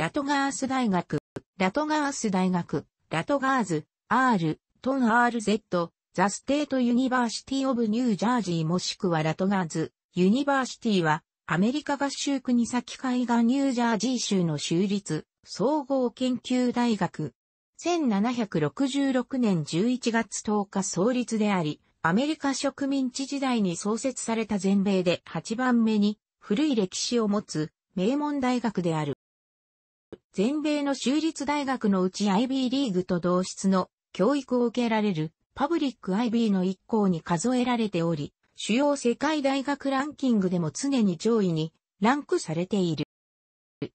ラトガース大学、ラトガース大学、ラトガーズ、R、トン RZ、ザステートユニバーシティオブニュージャージーもしくはラトガーズ、ユニバーシティは、アメリカ合衆国先海岸ニュージャージー州の州立、総合研究大学。1766年11月10日創立であり、アメリカ植民地時代に創設された全米で8番目に古い歴史を持つ名門大学である。全米の州立大学のうち IB リーグと同室の教育を受けられるパブリック IB の一行に数えられており、主要世界大学ランキングでも常に上位にランクされている。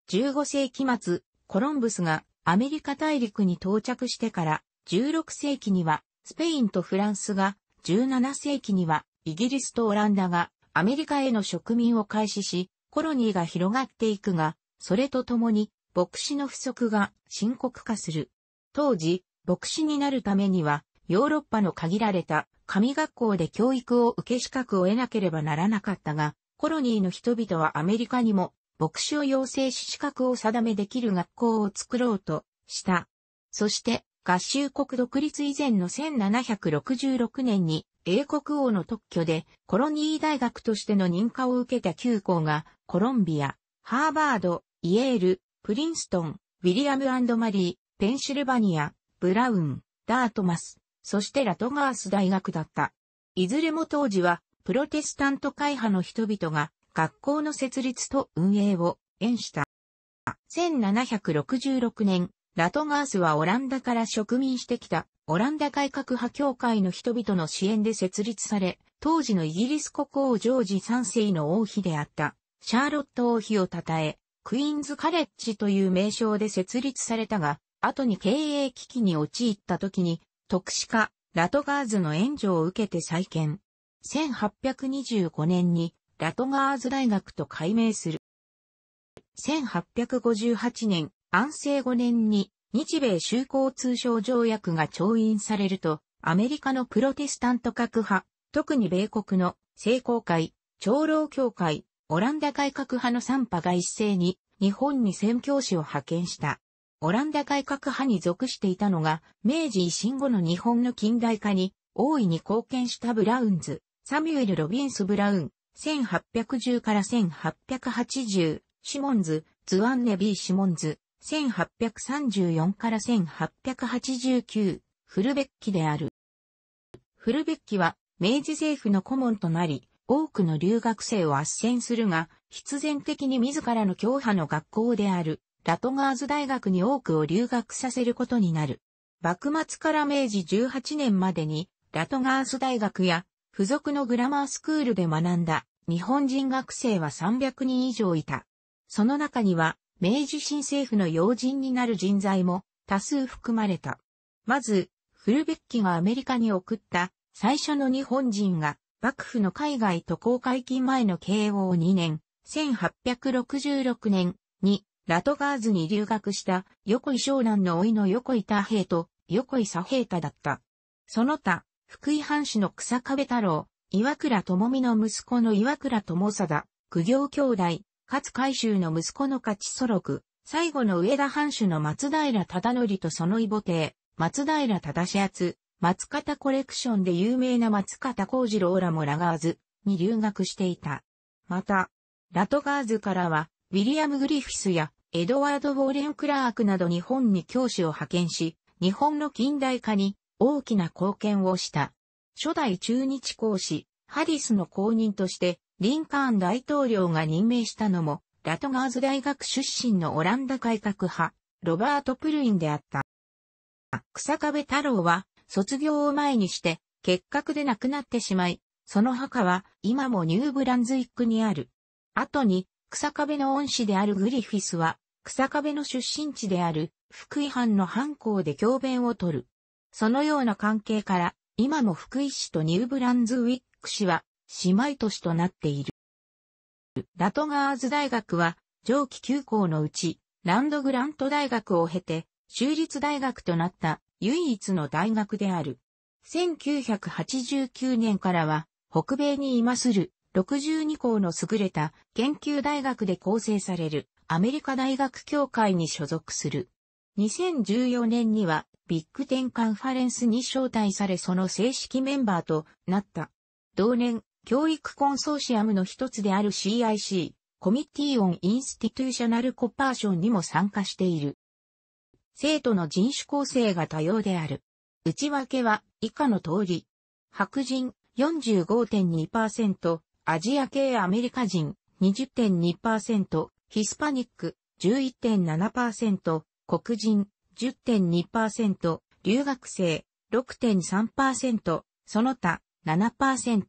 15世紀末、コロンブスがアメリカ大陸に到着してから16世紀にはスペインとフランスが17世紀にはイギリスとオランダがアメリカへの植民を開始し、コロニーが広がっていくが、それとともに牧師の不足が深刻化する。当時、牧師になるためには、ヨーロッパの限られた神学校で教育を受け資格を得なければならなかったが、コロニーの人々はアメリカにも牧師を養成し資格を定めできる学校を作ろうとした。そして、合衆国独立以前の1766年に英国王の特許でコロニー大学としての認可を受けた旧校がコロンビア、ハーバード、イエール、プリンストン、ウィリアムマリー、ペンシルバニア、ブラウン、ダートマス、そしてラトガース大学だった。いずれも当時は、プロテスタント会派の人々が、学校の設立と運営を、演した。1766年、ラトガースはオランダから植民してきた、オランダ改革派協会の人々の支援で設立され、当時のイギリス国王ジョージ3世の王妃であった、シャーロット王妃を称え、クイーンズカレッジという名称で設立されたが、後に経営危機に陥った時に、特殊化、ラトガーズの援助を受けて再建。1825年に、ラトガーズ大学と改名する。1858年、安政5年に、日米修好通商条約が調印されると、アメリカのプロテスタント核派、特に米国の聖公会、長老協会、オランダ改革派の3派が一斉に日本に宣教師を派遣した。オランダ改革派に属していたのが、明治維新後の日本の近代化に大いに貢献したブラウンズ、サミュエル・ロビンス・ブラウン、1810から1880、シモンズ、ズワンネ・ビー・シモンズ、1834から1889、フルベッキである。フルベッキは明治政府の顧問となり、多くの留学生を圧戦するが、必然的に自らの教派の学校である、ラトガーズ大学に多くを留学させることになる。幕末から明治18年までに、ラトガーズ大学や、付属のグラマースクールで学んだ、日本人学生は300人以上いた。その中には、明治新政府の要人になる人材も多数含まれた。まず、フルベッキがアメリカに送った最初の日本人が幕府の海外渡航解禁前の慶応2年、1866年に、ラトガーズに留学した横井湘南の甥いの横井太平と横井左平太だった。その他、福井藩主の草壁太郎、岩倉智美の息子の岩倉智貞、苦行兄弟、勝海舟の息子の勝祖六、最後の上田藩主の松平忠則とその異母帝、松平忠志厚、松方コレクションで有名な松方幸次郎らもラガーズに留学していた。また、ラトガーズからは、ウィリアム・グリフィスやエドワード・ウォーレン・クラークなど日本に教師を派遣し、日本の近代化に大きな貢献をした。初代中日講師、ハリスの後任として、リンカーン大統領が任命したのも、ラトガーズ大学出身のオランダ改革派、ロバート・プルインであった。草壁太郎は卒業を前にして、結核で亡くなってしまい、その墓は今もニューブランズイックにある。後に、草壁の恩師であるグリフィスは、草壁の出身地である福井藩の藩校で教鞭を取る。そのような関係から、今も福井市とニューブランズウィック市は姉妹都市となっている。ラトガーズ大学は上記9校のうち、ランドグラント大学を経て、州立大学となった唯一の大学である。1989年からは、北米に今する62校の優れた研究大学で構成されるアメリカ大学協会に所属する。2014年にはビッグテンカンファレンスに招待されその正式メンバーとなった。同年、教育コンソーシアムの一つである CIC、コミッティオン・インスティテューショナル・コッパーションにも参加している。生徒の人種構成が多様である。内訳は以下の通り。白人45.2%、アジア系アメリカ人20.2%、ヒスパニック11.7%、黒人10.2%、留学生6.3%、その他7%。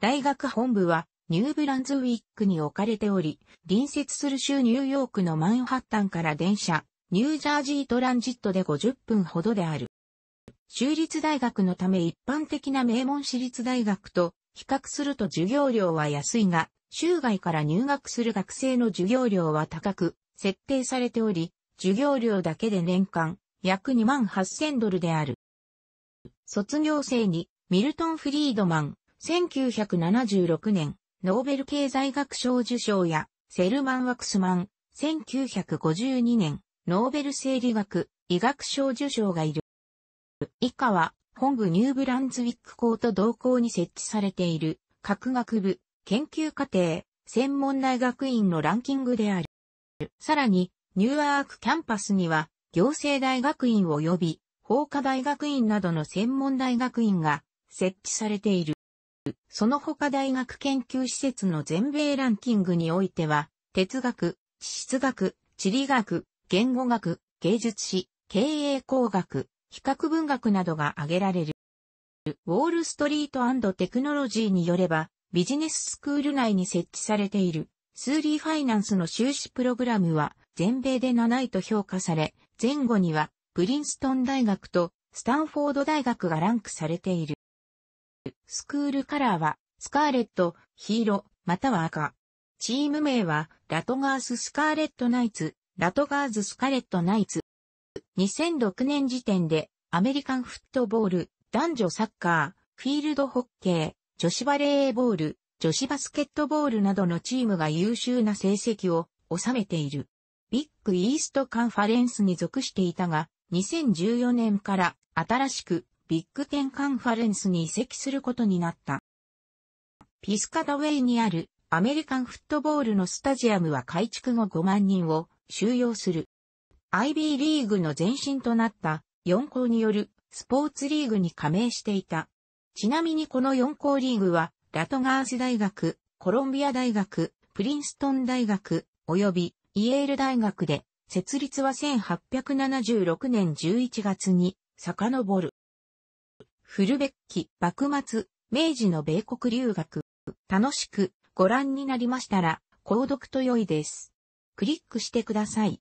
大学本部はニューブランズウィックに置かれており、隣接する州ニューヨークのマンハッタンから電車、ニュージャージートランジットで50分ほどである。州立大学のため一般的な名門私立大学と比較すると授業料は安いが、州外から入学する学生の授業料は高く設定されており、授業料だけで年間約2万8000ドルである。卒業生にミルトン・フリードマン、1976年、ノーベル経済学賞受賞や、セルマン・ワクスマン、1952年、ノーベル生理学、医学賞受賞がいる。以下は、本部ニューブランズウィック校と同校に設置されている、各学部、研究課程、専門大学院のランキングである。さらに、ニューアークキャンパスには、行政大学院及び、法科大学院などの専門大学院が設置されている。その他大学研究施設の全米ランキングにおいては、哲学、地質学、地理学、言語学、芸術史、経営工学、比較文学などが挙げられる。ウォールストリートテクノロジーによれば、ビジネススクール内に設置されている、スーリーファイナンスの修士プログラムは、全米で7位と評価され、前後には、プリンストン大学と、スタンフォード大学がランクされている。スクールカラーは、スカーレット、ヒーロー、または赤。チーム名は、ラトガース・スカーレット・ナイツ、ラトガーズ・スカレット・ナイツ。2006年時点で、アメリカンフットボール、男女サッカー、フィールドホッケー、女子バレーボール、女子バスケットボールなどのチームが優秀な成績を収めている。ビッグイーストカンファレンスに属していたが、2014年から新しくビッグテンカンファレンスに移籍することになった。ピスカダウェイにあるアメリカンフットボールのスタジアムは改築後5万人を収容する。IB リーグの前身となった4校によるスポーツリーグに加盟していた。ちなみにこの4校リーグは、ラトガース大学、コロンビア大学、プリンストン大学、及びイエール大学で、設立は1876年11月に遡る。古べっき、幕末、明治の米国留学。楽しくご覧になりましたら、購読と良いです。クリックしてください。